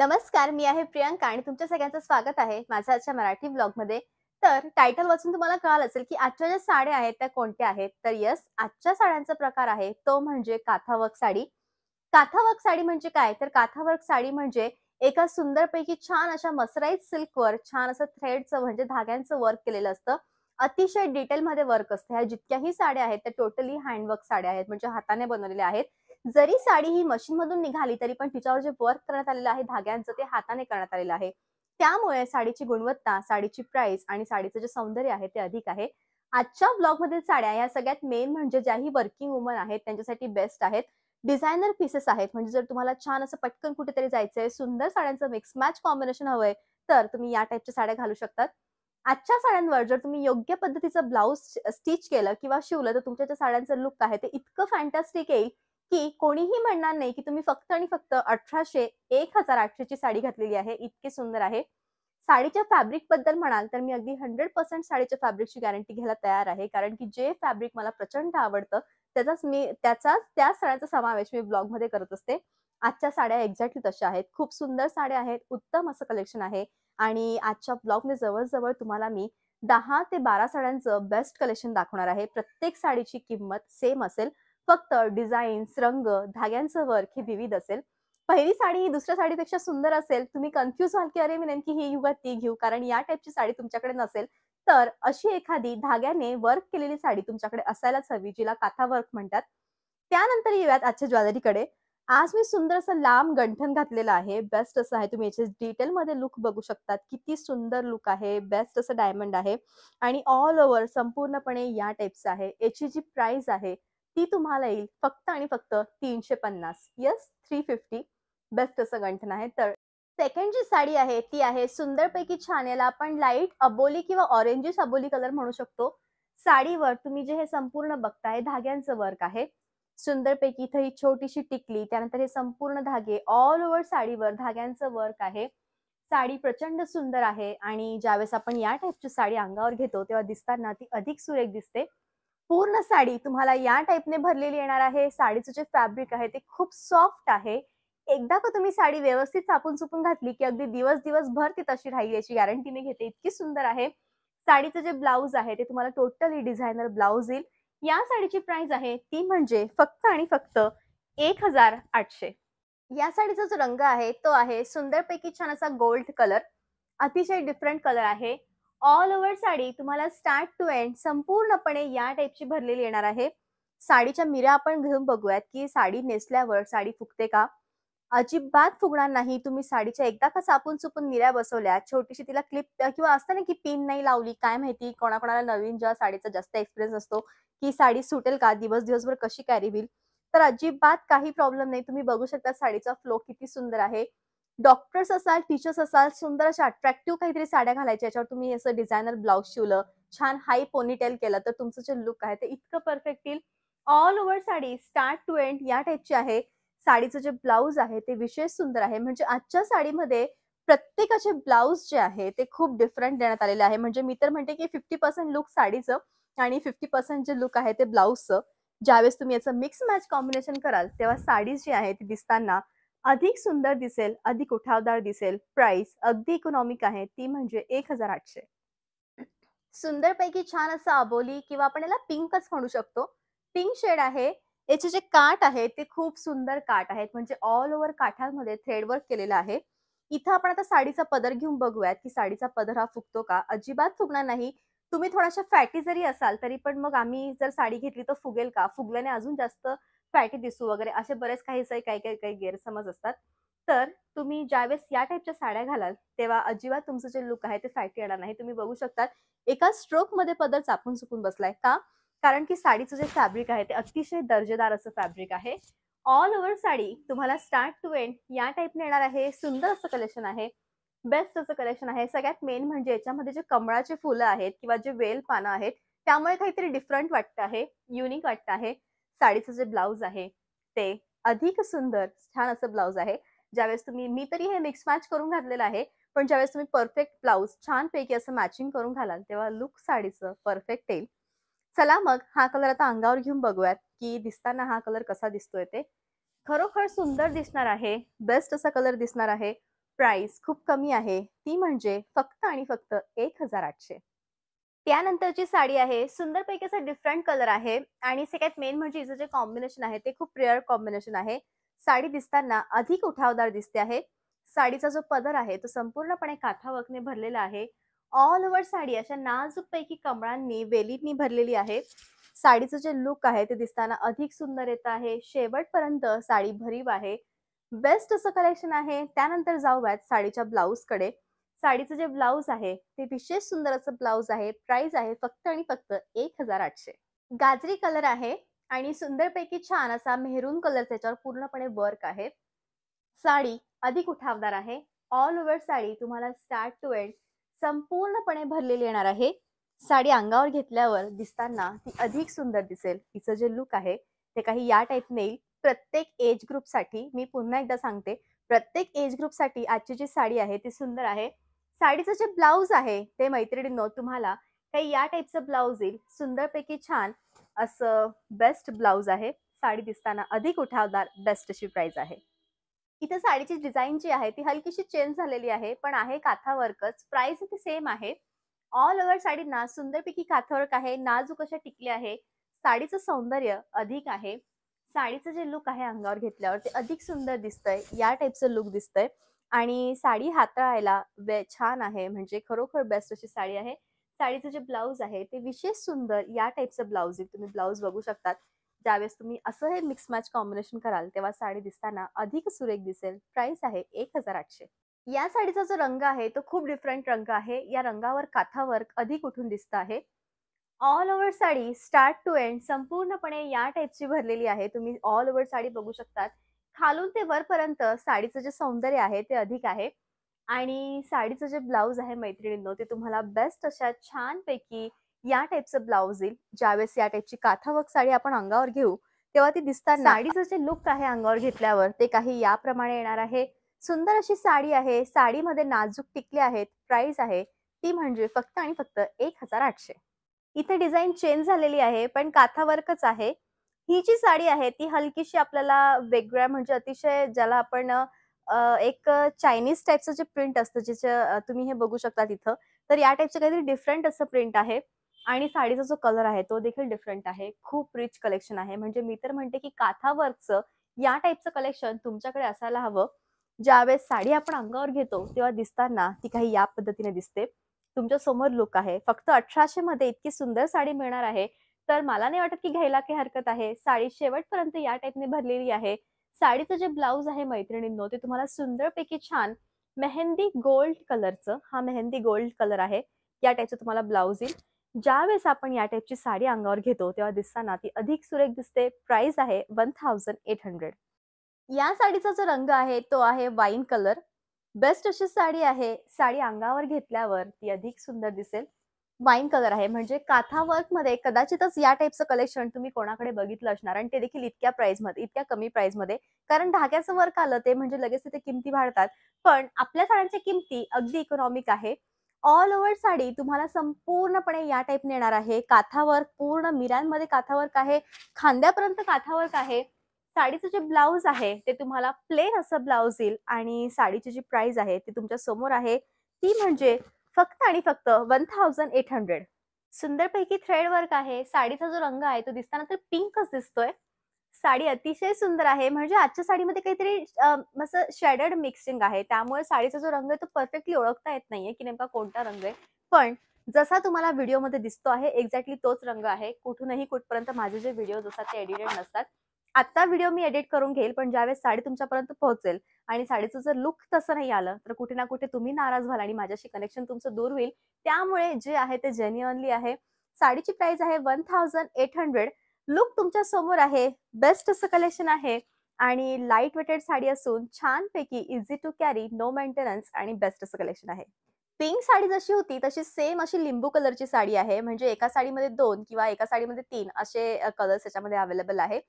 नमस्कार मी आहे प्रियांका आणि तुमच्या सगळ्यांचं स्वागत आहे माझ्या आजच्या मराठी ब्लॉगमध्ये तर टायटल वाचून तुम्हाला कळालं असेल की आजच्या ज्या साड्या आहेत त्या कोणत्या आहेत तर यस आजच्या साड्यांचा प्रकार आहे तो म्हणजे काथावर्क साडी काथावर्क साडी म्हणजे काय तर काथावर्क साडी म्हणजे एका सुंदरपैकी छान अशा मसराईज वर छान असं थ्रेडचं म्हणजे धाग्यांचं वर्क केलेलं असतं अतिशय डिटेलमध्ये वर्क असतं ह्या जितक्याही साड्या आहेत त्या टोटली हँडवर्क साड्या आहेत म्हणजे हाताने बनवलेल्या आहेत जरी साडी ही मशीन मधून निघाली तरी पण तिच्यावर जे वर्क करण्यात आलेलं आहे धाग्यांचं ते हाताने करण्यात आलेलं आहे त्यामुळे साडीची गुणवत्ता साडीची प्राइस आणि साडीचं जे सौंदर्य आहे ते अधिक आहे आजच्या ब्लॉग मधील साड्या या सगळ्यात मेन म्हणजे ज्याही वर्किंग वुमन आहेत त्यांच्यासाठी बेस्ट आहेत डिझायनर पीसेस आहेत म्हणजे जर तुम्हाला छान असं पटकन कुठेतरी जायचंय सुंदर साड्यांचं मिक्स मॅच कॉम्बिनेशन हवंय तर तुम्ही या टाईपच्या साड्या घालू शकतात आजच्या साड्यांवर जर तुम्ही योग्य पद्धतीचं ब्लाऊज स्टिच केलं किंवा शिवलं तर तुमच्या ज्या साड्यांचं लुक आहे ते इतकं फॅन्टॅस्टिक येईल की कोणीही म्हणणार नाही की तुम्ही फक्त आणि फक्त अठराशे एक हजार आठशेची साडी घातलेली आहे इतकी सुंदर आहे साडीच्या फॅब्रिक बद्दल म्हणाल तर मी अगदी हंड्रेड पर्सेंट साडीच्या फॅब्रिकची गॅरंटी घ्यायला तयार आहे कारण की जे फॅब्रिक मला प्रचंड आवडतं त्याचाच मी त्याचाच त्या साड्यांचा समावेश मी ब्लॉगमध्ये करत असते आजच्या साड्या एक्झॅक्टली तशा आहेत खूप सुंदर साड्या आहेत उत्तम असं कलेक्शन आहे आणि आजच्या ब्लॉग मध्ये जवळजवळ तुम्हाला मी दहा ते बारा साड्यांचं बेस्ट कलेक्शन दाखवणार आहे प्रत्येक साडीची किंमत सेम असेल फक्त डिझाईन्स रंग धाग्यांचं वर्क हे विविध असेल पहिली साडी ही दुसऱ्या साडीपेक्षा सुंदर असेल तुम्ही कन्फ्यूज व्हाल की अरे मी नेमकी ही घेऊ ती घेऊ कारण या टाईपची साडी तुमच्याकडे नसेल तर अशी एखादी धाग्याने वर्क केलेली साडी तुमच्याकडे असायलाच हवी जिला काथा वर्क म्हणतात त्यानंतर येऊयात आजच्या ज्वेलरीकडे आज मी सुंदर असं लांब गंठन घातलेलं आहे बेस्ट असं आहे तुम्ही याचे मध्ये लुक बघू शकतात किती सुंदर लुक आहे बेस्ट असं डायमंड आहे आणि ऑल ओव्हर संपूर्णपणे या टाईपचं आहे याची जी प्राइस आहे ती तुम्हाला येईल फक्त आणि फक्त तीनशे पन्नास यस थ्री फिफ्टी बेस्ट असं गंठन आहे तर सेकंड जी साडी आहे ती आहे सुंदरपैकी छान याला आपण लाईट अबोली किंवा ऑरेंजिस अबोली कलर म्हणू शकतो साडीवर तुम्ही जे हे संपूर्ण बघताय धाग्यांचं वर्क आहे सुंदरपैकी इथं ही छोटीशी टिकली त्यानंतर हे संपूर्ण धागे ऑल ओव्हर साडीवर धाग्यांचं वर्क आहे साडी प्रचंड सुंदर आहे आणि ज्यावेळेस आपण या टाईपची साडी अंगावर घेतो तेव्हा दिसताना ती अधिक सुरेख दिसते पूर्ण साडी तुम्हाला या टाईपने भरलेली येणार आहे साडीचं जे फॅब्रिक आहे ते खूप सॉफ्ट आहे एकदा का तुम्ही साडी व्यवस्थित सापून सुपून घातली की अगदी दिवस दिवसभर ती तशी राहील याची गॅरंटी मी घेते इतकी सुंदर आहे साडीचं जे ब्लाऊज आहे ते तुम्हाला टोटली डिझायनर ब्लाऊज येईल या साडीची प्राइस आहे ती म्हणजे फक्त आणि फक्त एक हजार आठशे या साडीचा जो रंग आहे तो आहे सुंदरपैकी छान असा गोल्ड कलर अतिशय डिफरंट कलर आहे ऑल ओव्हर साडी तुम्हाला स्टार्ट टू एंड संपूर्णपणे या टाईपची भरलेली येणार आहे साडीच्या मिऱ्या आपण घेऊन बघूयात की साडी नेसल्यावर साडी फुगते का अजिबात फुगणार नाही तुम्ही साडीच्या एकदा का सापून चुपून मिऱ्या बसवल्या छोटीशी तिला क्लिप किंवा असतं ना की पिन नाही लावली काय माहिती कोणाकोणाला नवीन ज्या साडीचा जास्त एक्सपिरियन्स असतो की साडी सुटेल का दिवस दिवसभर कशी कॅरी होईल तर अजिबात काही प्रॉब्लेम नाही तुम्ही बघू शकता साडीचा फ्लो किती सुंदर आहे डॉक्टर्स असाल टीचर्स असाल सुंदर अशा अट्रॅक्टिव्ह काहीतरी साड्या घालायच्या याच्यावर तुम्ही असं डिझायनर ब्लाऊज शिवलं छान हाय पोनीटेल केलं तर तुमचं जे लुक आहे ते इतकं परफेक्ट येईल all over sari start to end या टाईपची आहे साडीचं जे ब्लाऊज आहे ते विशेष सुंदर आहे म्हणजे आजच्या साडीमध्ये प्रत्येकाचे ब्लाऊज जे आहे ते खूप डिफरंट देण्यात आलेले आहे म्हणजे मी तर म्हणते की फिफ्टी पर्सेंट लुक साडीचं आणि फिफ्टी पर्सेंट जे लुक आहे ते ब्लाऊजचं ज्यावेळेस तुम्ही याचं मिक्स मॅच कॉम्बिनेशन कराल तेव्हा साडी जी आहे ती दिसताना अधिक सुंदर दिसेल अधिक उठावदार दिसेल प्राइस अगदी इकॉनॉमिक आहे ती म्हणजे एक हजार आठशे पैकी छान असं आबोली किंवा आपण याला पिंकच म्हणू शकतो पिंक शेड आहे याचे जे काट आहे ते खूप सुंदर काट आहेत म्हणजे ऑल ओव्हर काठांमध्ये थ्रेड वर्क केलेलं आहे इथं आपण आता साडीचा पदर घेऊन बघूयात की साडीचा पदर हा फुगतो का अजिबात फुगणार नाही तुम्ही थोड्याशा फॅटी जरी असाल तरी पण मग आम्ही जर साडी घेतली तर फुगेल का फुगल्याने अजून जास्त फॅटी दिसू वगैरे असे बरेच काही काही काही काही गैरसमज असतात तर तुम्ही ज्यावेळेस या टाईपच्या साड्या घालाल तेव्हा अजिबात तुमचं जे लुक आहे ते फॅटी येणार नाही तुम्ही बघू शकता एका स्ट्रोक मध्ये पदर चापून चुकून बसलाय का कारण की साडीचं जे फॅब्रिक आहे ते अतिशय दर्जेदार असं फॅब्रिक आहे ऑल ओव्हर साडी तुम्हाला स्टार्ट टू एंड या टाईपने येणार आहे सुंदर असं कलेक्शन आहे बेस्ट असं कलेक्शन आहे सगळ्यात मेन म्हणजे याच्यामध्ये जे कमळाचे फुलं आहेत किंवा जे वेल पानं आहेत त्यामुळे काहीतरी डिफरंट वाटत आहे युनिक वाटत आहे साडीचं जे ब्लाऊज आहे ते अधिक सुंदर छान असं ब्लाऊज आहे ज्यावेळेस तुम्ही मी तरी हे मिक्स मॅच करून घातलेलं आहे पण ज्यावेळेस तुम्ही परफेक्ट ब्लाऊज पैकी असं मॅचिंग करून घालाल तेव्हा लुक साडीचं परफेक्ट येईल चला मग हा कलर आता अंगावर घेऊन बघूयात की दिसताना हा कलर कसा दिसतोय ते खरोखर सुंदर दिसणार आहे बेस्ट असा कलर दिसणार आहे प्राइस खूप कमी आहे ती म्हणजे फक्त आणि फक्त एक हजार आठशे त्यानंतरची साडी आहे सुंदर पैकी डिफरंट कलर आहे आणि सगळ्यात मेन म्हणजे हिचं जे कॉम्बिनेशन आहे ते खूप रेअर कॉम्बिनेशन आहे साडी दिसताना अधिक उठावदार दिसते आहे साडीचा जो पदर आहे तो संपूर्णपणे काथावकने भरलेला आहे ऑल ओव्हर साडी अशा नाजूक पैकी कमळांनी वेलींनी भरलेली आहे साडीचं जे लुक आहे ते दिसताना अधिक सुंदर येत आहे शेवटपर्यंत साडी भरीव आहे बेस्ट असं कलेक्शन आहे त्यानंतर जाऊयात साडीच्या कडे साडीचं जे ब्लाऊज आहे ते विशेष सुंदर असं ब्लाऊज आहे प्राइस आहे फक्त आणि फक्त एक हजार आठशे गाजरी कलर आहे आणि सुंदरपैकी छान असा मेहरून कलर त्याच्यावर पूर्णपणे वर्क आहे साडी अधिक उठावदार आहे ऑल ओव्हर साडी तुम्हाला स्टार्ट टू एंड संपूर्णपणे भरलेली येणार आहे साडी अंगावर घेतल्यावर दिसताना ती अधिक सुंदर दिसेल तिचं जे लुक आहे ते काही या टाईप नेईल प्रत्येक एज ग्रुपसाठी मी पुन्हा एकदा सांगते प्रत्येक एज ग्रुपसाठी आजची जी साडी आहे ती सुंदर आहे साडीचं जे ब्लाऊज आहे ते मैत्रिणींनो तुम्हाला काही या टाईपचं ब्लाऊज येईल सुंदरपैकी छान असं बेस्ट ब्लाऊज आहे साडी दिसताना अधिक उठावदार बेस्ट अशी प्राइस आहे इथे साडीची डिझाईन जी आहे ती हलकीशी चेंज झालेली आहे पण आहे काथावर्कच प्राइस इथे सेम आहे ऑल ओव्हर साडी ना सुंदरपैकी काथावर्क आहे नाजूक अशा टिकली आहे साडीचं सौंदर्य अधिक आहे साडीचं जे लुक आहे अंगावर घेतल्यावर ते अधिक सुंदर दिसतंय या टाईपचं लुक दिसतंय आणि साडी हाताळायला छान आहे म्हणजे खरोखर बेस्ट अशी साडी आहे साडीचं जे ब्लाऊज आहे ते विशेष सुंदर या टाईपचं ब्लाऊज आहे तुम्ही ब्लाऊज बघू शकतात ज्यावेळेस तुम्ही असं हे मिक्स मॅच कॉम्बिनेशन कराल तेव्हा साडी दिसताना अधिक सुरेख दिसेल प्राइस आहे एक हजार आठशे या साडीचा जो रंग आहे तो खूप डिफरंट रंग आहे या रंगावर वर्क अधिक उठून दिसत आहे all over sari start to end संपूर्णपणे या टाईपची भरलेली आहे तुम्ही ऑल ओव्हर साडी बघू शकतात खालून ते वरपर्यंत साडीचं जे सौंदर्य आहे ते अधिक आहे आणि साडीचं जे ब्लाऊज आहे मैत्रिणींनो ते तुम्हाला बेस्ट अशा छानपैकी या टाईपचं ब्लाऊज येईल ज्यावेळेस या टाईपची काथावक साडी आपण अंगावर घेऊ तेव्हा ती दिसतात साडीचं जे लुक आहे अंगावर घेतल्यावर ते काही याप्रमाणे येणार आहे सुंदर अशी साडी आहे साडीमध्ये नाजूक टिकले आहेत प्राईस आहे ती म्हणजे फक्त आणि फक्त एक हजार आठशे इथे डिझाईन चेंज झालेली आहे पण काथावर्कच आहे ही जी साडी आहे ती हलकीशी आपल्याला वेगळ्या म्हणजे अतिशय ज्याला आपण एक चायनीज टाईपचं जे प्रिंट असतं जिचं तुम्ही हे बघू शकता तिथं तर या टाईपचं काहीतरी डिफरंट असं प्रिंट आहे आणि साडीचा जो कलर आहे तो देखील डिफरंट आहे खूप रिच कलेक्शन आहे म्हणजे मी तर म्हणते की काथा वर्कचं या टाईपचं कलेक्शन तुमच्याकडे असायला हवं ज्यावेळेस साडी आपण अंगावर घेतो तेव्हा दिसताना ती काही या पद्धतीने दिसते तुमच्या समोर लुक आहे फक्त अठराशे मध्ये इतकी सुंदर साडी मिळणार आहे तर मला नाही वाटत की घ्यायला काही हरकत आहे साडी शेवटपर्यंत या टाईपने भरलेली आहे साडीचं जे ब्लाऊज आहे मैत्रिणींनो ते तुम्हाला सुंदरपैकी छान मेहंदी गोल्ड कलरचं हा मेहंदी गोल्ड कलर आहे या टाईपचं तुम्हाला ब्लाऊज येईल ज्या वेळेस आपण या टाईपची साडी अंगावर घेतो तेव्हा दिसताना ती अधिक सुरेख दिसते प्राइस आहे वन थाउजंड एट हंड्रेड या साडीचा जो रंग आहे तो आहे वाईन कलर बेस्ट अशी साडी आहे साडी अंगावर घेतल्यावर ती अधिक सुंदर दिसेल वाईन कलर आहे म्हणजे काथा वर्क मध्ये कदाचितच या टाईपचं कलेक्शन तुम्ही कोणाकडे बघितलं असणार आणि ते देखील इतक्या प्राइस मध्ये इतक्या कमी प्राइस मध्ये कारण धाग्याचं वर्क आलं ते म्हणजे लगेच तिथे किमती वाढतात पण आपल्या साड्यांच्या किमती अगदी इकॉनॉमिक आहे ऑल ओव्हर साडी तुम्हाला संपूर्णपणे या टाईपने येणार आहे काथा वर्क पूर्ण मिरांमध्ये काथावर्क आहे खांद्यापर्यंत काथावर्क आहे साडीचं जे ब्लाऊज आहे ते तुम्हाला प्लेन असं ब्लाऊज येईल आणि साडीची जी प्राइस आहे ती तुमच्या समोर आहे ती म्हणजे फक्त आणि फक्त वन थाउजंड एट हंड्रेड सुंदरपैकी थ्रेड वर्क आहे साडीचा जो रंग आहे तो दिसताना तर पिंकच दिसतोय साडी अतिशय सुंदर आहे म्हणजे आजच्या साडीमध्ये काहीतरी असं शेडेड मिक्सिंग आहे त्यामुळे साडीचा जो रंग आहे तो परफेक्टली ओळखता येत नाहीये की नेमका कोणता रंग आहे पण जसा तुम्हाला व्हिडिओमध्ये दिसतो आहे एक्झॅक्टली तोच रंग आहे कुठूनही कुठपर्यंत माझे जे व्हिडिओ असतात ते एडिटेड नसतात आत्ता व्हिडिओ मी एडिट करून घेईल पण ज्यावेळेस साडी तुमच्यापर्यंत पोहोचेल आणि साडीचं जर लुक तसं नाही आलं तर कुठे ना कुठे तुम्ही नाराज व्हाल आणि माझ्याशी कनेक्शन तुमचं दूर होईल त्यामुळे जे आहे ते जेन्युअनली आहे साडीची प्राइस आहे one thousand eight hundred look तुमच्या समोर आहे बेस्ट असं कलेक्शन आहे आणि लाईट वेटेड साडी असून छानपैकी easy to carry no maintenance आणि बेस्ट असं कलेक्शन आहे पिंक साडी जशी होती तशी सेम अशी लिंबू कलरची साडी आहे म्हणजे एका साडीमध्ये दोन किंवा एका साडीमध्ये तीन असे कलर्स त्याच्यामध्ये अवेलेबल आहे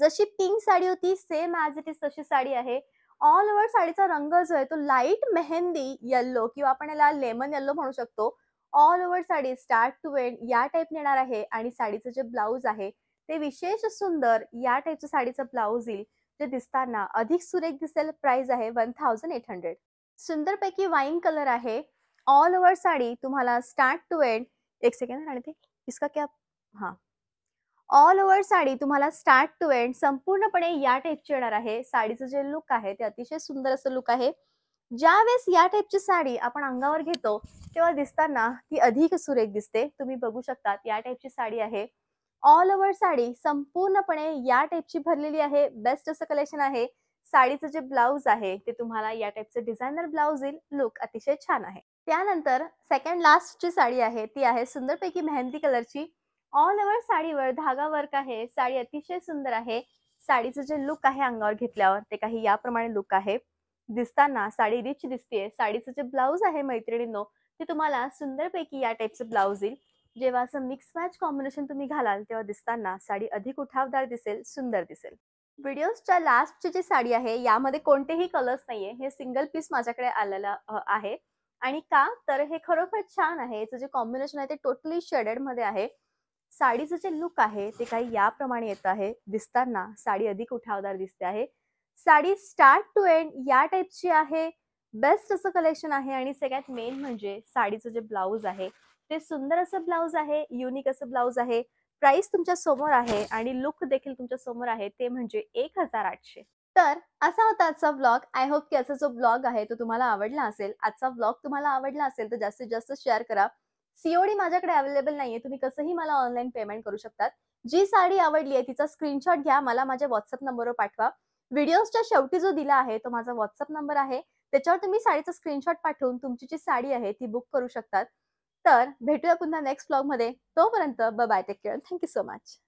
जशी पिंक साडी होती सेम ॲज इट इज तशी साडी आहे ऑल ओव्हर साडीचा रंग जो आहे तो लाईट मेहंदी येल्लो किंवा आपण याला लेमन येल्लो म्हणू शकतो all over sari start to end या टाईपने येणार आहे आणि साडीचं जे ब्लाऊज आहे ते विशेष सुंदर या टाईपचं साडीचं ब्लाऊज येईल जे दिसताना अधिक सुरेख दिसेल प्राइस आहे वन थाउजंड एट हंड्रेड सुंदरपैकी वाईन कलर आहे ऑल ओव्हर साडी तुम्हाला स्टार्ट टू एंड एक सेकंड आणि इसका क्या हां ऑल ओव्हर साडी तुम्हाला स्टार्ट टू एंड संपूर्णपणे या टाईपची येणार आहे साडीचं जे लुक आहे ते अतिशय सुंदर असं लुक आहे ज्या वेळेस या टाईपची साडी आपण अंगावर घेतो तेव्हा दिसताना ती अधिक सुरेख दिसते तुम्ही बघू शकता या टाईपची साडी आहे ऑल ओव्हर साडी संपूर्णपणे या टाईपची भरलेली आहे बेस्ट असं कलेक्शन आहे साडीचं जे ब्लाऊज आहे ते तुम्हाला या टाईपचं डिझायनर ब्लाऊज येईल लुक अतिशय छान आहे त्यानंतर सेकंड लास्टची साडी आहे ती आहे सुंदरपैकी मेहंदी कलरची ऑल ओव्हर साडीवर धागा वर्क आहे साडी अतिशय सुंदर आहे साडीचं जे लुक आहे अंगावर घेतल्यावर ते काही याप्रमाणे लुक आहे दिसताना साडी रिच दिसतेय साडीचं जे ब्लाऊज आहे मैत्रिणींनो ते तुम्हाला सुंदरपैकी या टाईपचं ब्लाऊज येईल जेव्हा असं मिक्स मॅच कॉम्बिनेशन तुम्ही घालाल तेव्हा दिसताना साडी अधिक उठावदार दिसेल सुंदर दिसेल व्हिडिओजच्या लास्टची जी साडी आहे यामध्ये कोणतेही कलर्स नाहीये हे सिंगल पीस माझ्याकडे आलेला आहे आणि का तर हे खरोखर छान आहे याचं जे कॉम्बिनेशन आहे ते टोटली शेडेड मध्ये आहे साडीचं जे लुक आहे ते काही याप्रमाणे येत आहे दिसताना साडी अधिक उठावदार दिसते आहे साडी स्टार्ट टू एंड या टाईपची आहे बेस्ट असं कलेक्शन आहे आणि सगळ्यात मेन म्हणजे साडीचं जे ब्लाऊज आहे ते सुंदर असं ब्लाऊज आहे युनिक असं ब्लाऊज आहे प्राइस तुमच्या समोर आहे आणि लुक देखील तुमच्या समोर आहे ते म्हणजे एक हजार आठशे तर असा होता आजचा ब्लॉग आय होप की असा जो ब्लॉग आहे तो तुम्हाला आवडला असेल आजचा ब्लॉग तुम्हाला आवडला असेल तर जास्तीत जास्त शेअर करा सीओडी माझ्याकडे अवेलेबल नाहीये तुम्ही कसंही मला ऑनलाईन पेमेंट करू शकतात जी साडी आवडली आहे तिचा स्क्रीनशॉट घ्या मला माझ्या व्हॉट्सअप नंबरवर पाठवा व्हिडिओजच्या शेवटी जो दिला आहे तो माझा व्हॉट्सअप नंबर आहे त्याच्यावर तुम्ही साडीचा स्क्रीनशॉट पाठवून तुमची जी साडी आहे ती बुक करू शकतात तर भेटूया पुन्हा नेक्स्ट मध्ये तोपर्यंत bye take care thank you so much